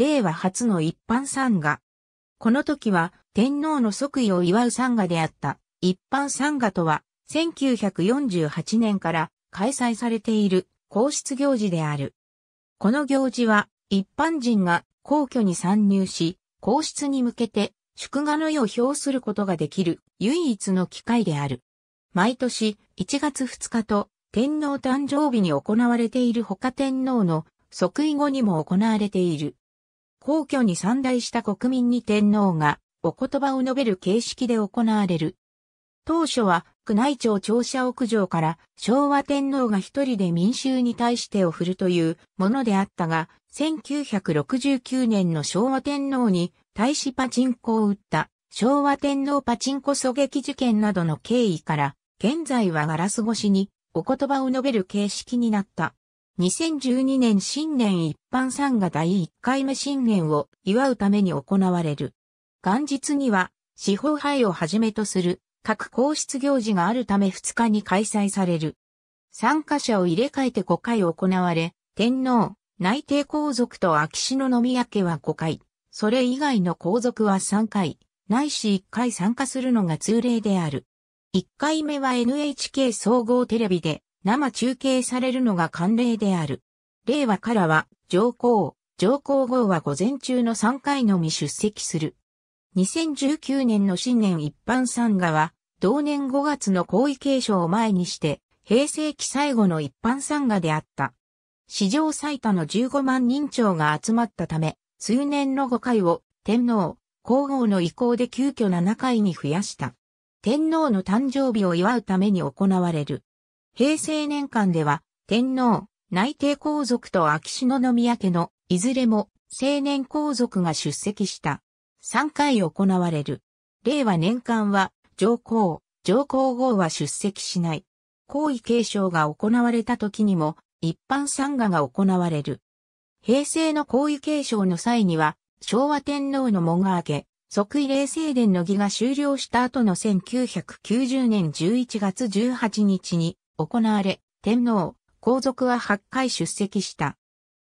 令和初の一般参賀。この時は天皇の即位を祝う参賀であった一般参賀とは1948年から開催されている皇室行事である。この行事は一般人が皇居に参入し、皇室に向けて祝賀の意を表することができる唯一の機会である。毎年1月2日と天皇誕生日に行われている他天皇の即位後にも行われている。皇居に参大した国民に天皇がお言葉を述べる形式で行われる。当初は宮内庁庁舎屋上から昭和天皇が一人で民衆に対してを振るというものであったが、1969年の昭和天皇に大使パチンコを打った昭和天皇パチンコ狙撃事件などの経緯から、現在はガラス越しにお言葉を述べる形式になった。2012年新年一般参賀第1回目新年を祝うために行われる。元日には、司法杯をはじめとする各皇室行事があるため2日に開催される。参加者を入れ替えて5回行われ、天皇、内定皇族と秋篠宮家は5回、それ以外の皇族は3回、ないし1回参加するのが通例である。1回目は NHK 総合テレビで生中継されるのが慣例である。令和からは、上皇、上皇后は午前中の3回のみ出席する。2019年の新年一般参賀は、同年5月の皇位継承を前にして、平成期最後の一般参賀であった。史上最多の15万人超が集まったため、数年の5回を天皇、皇后の意向で急遽7回に増やした。天皇の誕生日を祝うために行われる平成年間では、天皇、内定皇族と秋篠宮家の、いずれも、青年皇族が出席した。3回行われる。令和年間は、上皇、上皇后は出席しない。皇位継承が行われた時にも、一般参賀が行われる。平成の皇位継承の際には、昭和天皇の門が明け、即位令正殿の儀が終了した後の1990年11月18日に、行われ、天皇、皇族は8回出席した。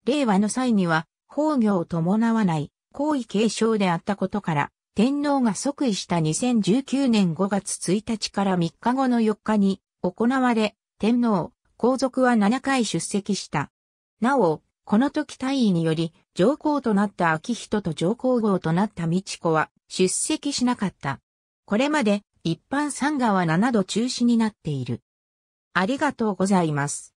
令和の際には、崩御を伴わない、皇位継承であったことから、天皇が即位した2019年5月1日から3日後の4日に行われ、天皇、皇族は7回出席した。なお、この時退位により、上皇となった秋人と上皇后となった美智子は出席しなかった。これまで一般参賀は7度中止になっている。ありがとうございます。